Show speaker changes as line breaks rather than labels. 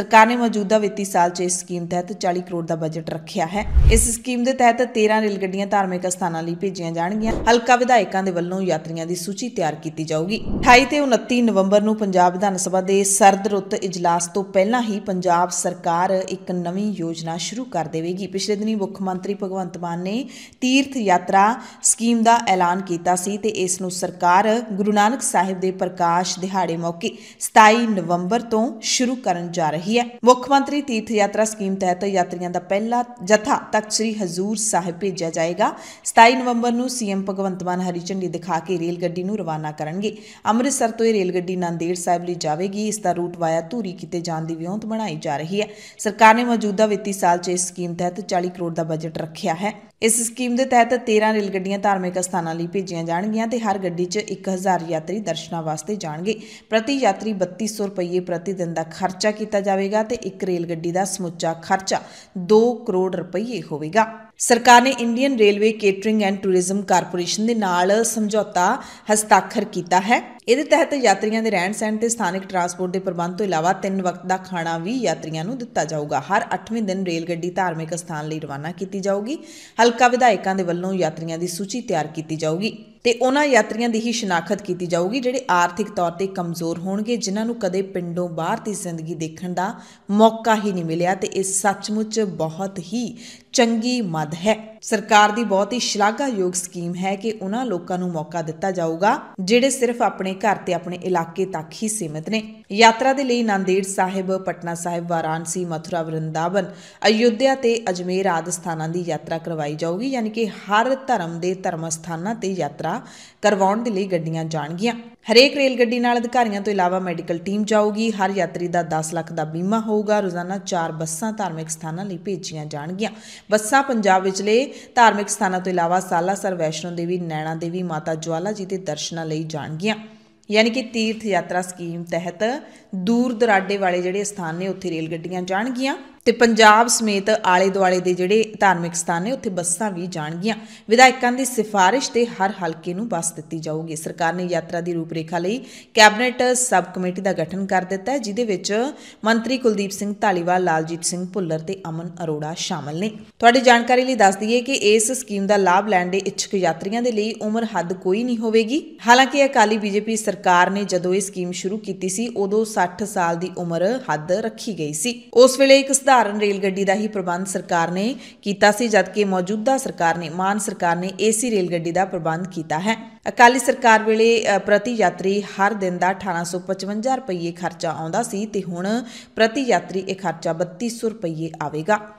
ਸਰਕਾਰ ਨੇ ਮੌਜੂਦਾ ਵਿੱਤੀ ਸਾਲ 'ਚ ਇਸ ਸਕੀਮ ਤਹਿਤ 40 ਕਰੋੜ ਦਾ ਬਜਟ ਰੱਖਿਆ ਹੈ ਇਸ ਸਕੀਮ ਦੇ ਤਹਿਤ 13 ਰੇਲ ਗੱਡੀਆਂ ਧਾਰਮਿਕ ਸਥਾਨਾਂ ਲਈ ਭੇਜੀਆਂ ਜਾਣਗੀਆਂ ਹਲਕਾ ਵਿਧਾਇਕਾਂ ਦੇ ਵੱਲੋਂ ਯਾਤਰੀਆਂ ਦੀ ਸੂਚੀ ਤਿਆਰ ਕੀਤੀ ਜਾਊਗੀ 28 ਤੇ 29 ਨਵੰਬਰ ਨੂੰ ਪੰਜਾਬ ਵਿਧਾਨ ਸਭਾ ਦੇ ਸਰਦ ਰੁੱਤ ਇਜਲਾਸ ਤੋਂ ਪਹਿਲਾਂ ਹੀ ਪੰਜਾਬ ਸਰਕਾਰ ਇੱਕ ਨਵੀਂ ਯੋਜਨਾ ਸ਼ੁਰੂ ਕਰ ਦੇਵੇਗੀ ਪਿਛਲੇ ਦਿਨੀ ਮੁੱਖ ਮੰਤਰੀ ਭਗਵੰਤ ਮਾਨ ਨੇ ਤੀਰਥ ਯਾਤਰਾ ਸਕੀਮ ਦਾ ਐਲਾਨ ਕੀਤਾ ਸੀ ਤੇ ਇਸ ਨੂੰ ਸਰਕਾਰ ਗੁਰੂ ਨਾਨਕ ਸਾਹਿਬ ਦੇ ਪ੍ਰਕਾਸ਼ ਦਿਹਾੜੇ ਮੌਕੇ 27 ਨਵੰਬਰ ਤੋਂ ਸ਼ੁਰੂ ਕਰਨ ਜਾ ਰਹੀ ਰਹੀ ਹੈ ਮੁੱਖ ਮੰਤਰੀ ਤੀਰਥ ਯਾਤਰਾ ਸਕੀਮ ਤਹਿਤ ਯਾਤਰੀਆਂ ਦਾ ਪਹਿਲਾ ਜਥਾ ਤਖਤ ਸ੍ਰੀ ਹਜ਼ੂਰ ਸਾਹਿਬ ਭੇਜਿਆ ਜਾਏਗਾ 27 ਨਵੰਬਰ ਨੂੰ ਸੀਐਮ ਭਗਵੰਤ ਮਾਨ ਹਰੀ ਚੰਡੀ ਦਿਖਾ ਕੇ ਰੇਲ ਗੱਡੀ ਨੂੰ ਰਵਾਨਾ ਕਰਨਗੇ ਅੰਮ੍ਰਿਤਸਰ ਤੋਂ ਇਹ ਰੇਲ ਗੱਡੀ ਨਾਂਦੇੜ ਸਾਹਿਬ ਲਈ ਜਾਵੇਗੀ ਇਸ ਦਾ ਰੂਟ ਵਾਇਆ ਧੂਰੀ ਕਿਤੇ ਜਾਣ ਦੀ ਵਿਉਂਤ ਬਣਾਈ ਜਾ ਰਹੀ ਹੈ ਸਰਕਾਰ ਨੇ ਮੌਜੂਦਾ ਵਿੱਤੀ ਸਾਲ 'ਚ ਇਸ ਸਕੀਮ ਤਹਿਤ 40 ਕਰੋੜ ਦਾ ਬਜਟ ਰੱਖਿਆ ਹੈ ਇਸ ਸਕੀਮ ਦੇ ਤਹਿਤ 13 ਰੇਲ ਗੱਡੀਆਂ ਧਾਰਮਿਕ ਸਥਾਨਾਂ ਲਈ ਭੇਜੀਆਂ ਜਾਣਗੀਆਂ ਤੇ ਹਰ ਗੱਡੀ 'ਚ 1000 ਯਾਤਰੀ ਦਰਸ਼ਨਾਂ ਵਾਸਤੇ ਜਾਣਗੇ ਪ੍ਰਤੀ ਯਾਤਰੀ 3200 ਰੁਪਏ ਪ੍ਰਤੀ ਦਿਨ ਦਾ ਖਰਚਾ ਕੀਤਾ ਜਾਵੇਗਾ ਤੇ ਇੱਕ ਰੇਲ ਗੱਡੀ ਦਾ ਸਮੁੱਚਾ ਖਰਚਾ 2 ਕਰੋੜ ਰੁਪਏ ਹੋਵੇਗਾ ਸਰਕਾਰ ਨੇ Indian railway catering and tourism corporation ਦੇ ਨਾਲ ਸਮਝੌਤਾ ਹਸਤਾਖਰ ਕੀਤਾ ਹੈ ਇਹਦੇ ਤਹਿਤ ਯਾਤਰੀਆਂ ਦੇ ਰਹਿਣ ਸਹਿਣ ਤੇ ਸਥਾਨਕ ਟਰਾਂਸਪੋਰਟ ਦੇ ਪ੍ਰਬੰਧ ਤੋਂ ਇਲਾਵਾ ਤਿੰਨ ਵਕਤ ਦਾ ਖਾਣਾ ਵੀ ਯਾਤਰੀਆਂ ਨੂੰ ਦਿੱਤਾ ਜਾਊਗਾ ਹਰ 8ਵੇਂ ਦਿਨ ਰੇਲ ਗੱਡੀ ਧਾਰਮਿਕ ਸਥਾਨ ਲਈ ਰਵਾਨਾ ਕੀਤੀ ਜਾਊਗੀ ਹਲ ਹਲਕਾ ਵਿਧਾਇਕਾਂ ਦੇ ਵੱਲੋਂ ਯਾਤਰੀਆਂ ਦੀ ਸੂਚੀ ਤਿਆਰ ਕੀਤੀ ਜਾਊਗੀ ਤੇ ਉਹਨਾਂ ਯਾਤਰੀਆਂ ਦੀ ਹੀ ਸ਼ਨਾਖਤ ਕੀਤੀ ਜਾਊਗੀ ਜਿਹੜੇ ਆਰਥਿਕ ਤੌਰ ਤੇ ਕਮਜ਼ੋਰ ਹੋਣਗੇ ਜਿਨ੍ਹਾਂ ਨੂੰ ਕਦੇ ਪਿੰਡੋਂ ਬਾਹਰ ਦੀ ਜ਼ਿੰਦਗੀ ਦੇਖਣ ਦਾ ਮੌਕਾ ਹੀ ਨਹੀਂ ਮਿਲਿਆ ਤੇ ਇਹ ਸੱਚਮੁੱਚ ਬਹੁਤ ਹੀ ਚੰਗੀ ਮਦ ਹੈ ਸਰਕਾਰ ਦੀ ਬਹੁਤ ਹੀ ਸ਼ਲਾਘਾਯੋਗ ਸਕੀਮ ਹੈ ਕਿ ਉਹਨਾਂ ਲੋਕਾਂ ਨੂੰ ਮੌਕਾ ਦਿੱਤਾ ਜਾਊਗਾ ਜਿਹੜੇ ਸਿਰਫ ਆਪਣੇ ਘਰ ਤੇ ਆਪਣੇ ਇਲਾਕੇ ਤੱਕ ਹੀ ਸੀਮਿਤ ਨੇ ਯਾਤਰਾ ਦੇ ਲਈ ਨਾਂਦੇੜ ਸਾਹਿਬ ਪਟਨਾ ਸਾਹਿਬ ਵਾਰਾਂਸੀ ਮਥੁਰਾ ਵਰਿੰਦਾਵਨ ਅਯੁੱਧਿਆ ਤੇ ਅਜਮੇਰ ਆਦਿ ਸਥਾਨਾਂ ਦੀ ਯਾਤਰਾ ਕਰਵਾਈ ਜਾਊਗੀ ਯਾਨੀ ਕਿ ਹਰ ਧਰਮ ਦੇ ਧਰਮ ਸਥਾਨਾਂ ਤੇ ਯਾਤਰਾ ਕਰਵਾਉਣ ਦੇ ਲਈ ਗੱਡੀਆਂ ਜਾਣਗੀਆਂ ਹਰੇਕ ਰੇਲ ਗੱਡੀ ਨਾਲ ਅਧਿਕਾਰੀਆਂ ਤੋਂ ਇਲਾਵਾ ਮੈਡੀਕਲ ਟੀਮ ਜਾਊਗੀ ਹਰ ਯਾਤਰੀ ਦਾ 10 ਲੱਖ ਦਾ ਬੀਮਾ ਹੋਊਗਾ ਰੋਜ਼ਾਨਾ 4 ਬੱਸਾਂ ਧਾਰਮਿਕ ਸਥਾਨਾਂ ਲਈ ਭੇਜੀਆਂ ਜਾਣਗੀਆਂ ਬੱਸਾਂ ਪੰਜਾਬ ਵਿਚਲੇ ਧਾਰਮਿਕ ਸਥਾਨਾਂ ਤੋਂ ਇਲਾਵਾ ਸਾਲਾਸਰ ਵੈਸ਼ਨੋ ਦੇਵੀ ਨੈਣਾ ਦੇਵੀ ਮਾਤਾ ਜਵਾਲਾ ਜੀ ਦੇ ਦਰਸ਼ਨਾਂ ਲਈ ਜਾਣਗੀਆਂ ਯਾਨੀ ਕਿ ਤੀਰਥ ਯਾਤਰਾ ਸਕੀਮ ਤਹਿਤ ਦੂਰ ਦਰਾਡੇ ਵਾਲੇ ਜਿਹੜੇ ਸਥਾਨ ਨੇ ਉੱਥੇ ਰੇਲ ਗੱਡੀਆਂ ਜਾਣਗੀਆਂ ਤੇ ਪੰਜਾਬ ਸਮੇਤ ਆਲੇ ਦੁਆਲੇ ਦੇ ਜਿਹੜੇ ਧਾਰਮਿਕ ਸਥਾਨ ਨੇ ਉੱਥੇ ਬੱਸਾਂ ਵੀ ਜਾਣਗੀਆਂ ਵਿਧਾਇਕਾਂ ਦੀ ਸਿਫਾਰਿਸ਼ ਤੇ ਹਰ ਹਲਕੇ ਨੂੰ ਬੱਸ ਦਿੱਤੀ ਜਾਊਗੀ ਸਰਕਾਰ ਨੇ ਯਾਤਰਾ ਦੀ ਰੂਪਰੇਖਾ ਲਈ ਕੈਬਨਿਟ ਸਬ ਕਮੇਟੀ ਦਾ ਗਠਨ ਕਰ ਦਿੱਤਾ ਹੈ ਜਿਦੇ ਵਿੱਚ ਮੰਤਰੀ ਕੁਲਦੀਪ ਸਿੰਘ ਢਾਲੀਵਾਲ ਲਾਲਜੀਤ ਸਿੰਘ ਭੁੱਲਰ ਤੇ ਅਮਨ ਅਰੋੜਾ ਸ਼ਾਮਲ ਨੇ ਤੁਹਾਡੀ ਜਾਣਕਾਰੀ ਲਈ ਦੱਸ ਦਈਏ ਕਿ ਇਸ ਸਕੀਮ ਦਾ ਲਾਭ ਲੈਣ ਦੇ ਇੱਛੁਕ ਯਾਤਰੀਆਂ ਦੇ ਲਈ ਉਮਰ ਹੱਦ ਕੋਈ ਨਹੀਂ ਹੋਵੇਗੀ ਹਾਲਾਂਕਿ ਅਕਾਲੀ ਬੀਜੇਪੀ ਸਰਕਾਰ ਨੇ ਜਦੋਂ ਇਹ ਸਕੀਮ ਸ਼ੁਰੂ ਕੀਤੀ ਸੀ ਉਦੋਂ 60 ਸਾਲ ਦੀ ਉਮਰ ਹੱਦ ਰੱਖੀ ਗਈ ਸੀ ਉਸ ਵੇਲੇ ਇੱਕ ਸਧਾਰਨ ਰੇਲ ਗੱਡੀ ਦਾ ਹੀ ਪ੍ਰਬੰਧ ਸਰਕਾਰ ਨੇ ਕੀਤਾ ਸੀ ਜਦਕਿ ਮੌਜੂਦਾ ਸਰਕਾਰ ਨੇ ਮਾਨ ਸਰਕਾਰ ਨੇ ਏਸੀ ਰੇਲ ਗੱਡੀ ਦਾ ਪ੍ਰਬੰਧ ਕੀਤਾ ਹੈ ਅਕਾਲੀ ਸਰਕਾਰ ਵੇਲੇ ਪ੍ਰਤੀ ਯਾਤਰੀ ਹਰ ਦਿਨ ਦਾ 1855 ਰੁਪਏ ਖਰਚਾ ਆਉਂਦਾ ਸੀ ਤੇ ਹੁਣ ਪ੍ਰਤੀ ਯਾਤਰੀ ਇਹ ਖਰਚਾ 3200 ਰੁਪਏ ਆਵੇਗਾ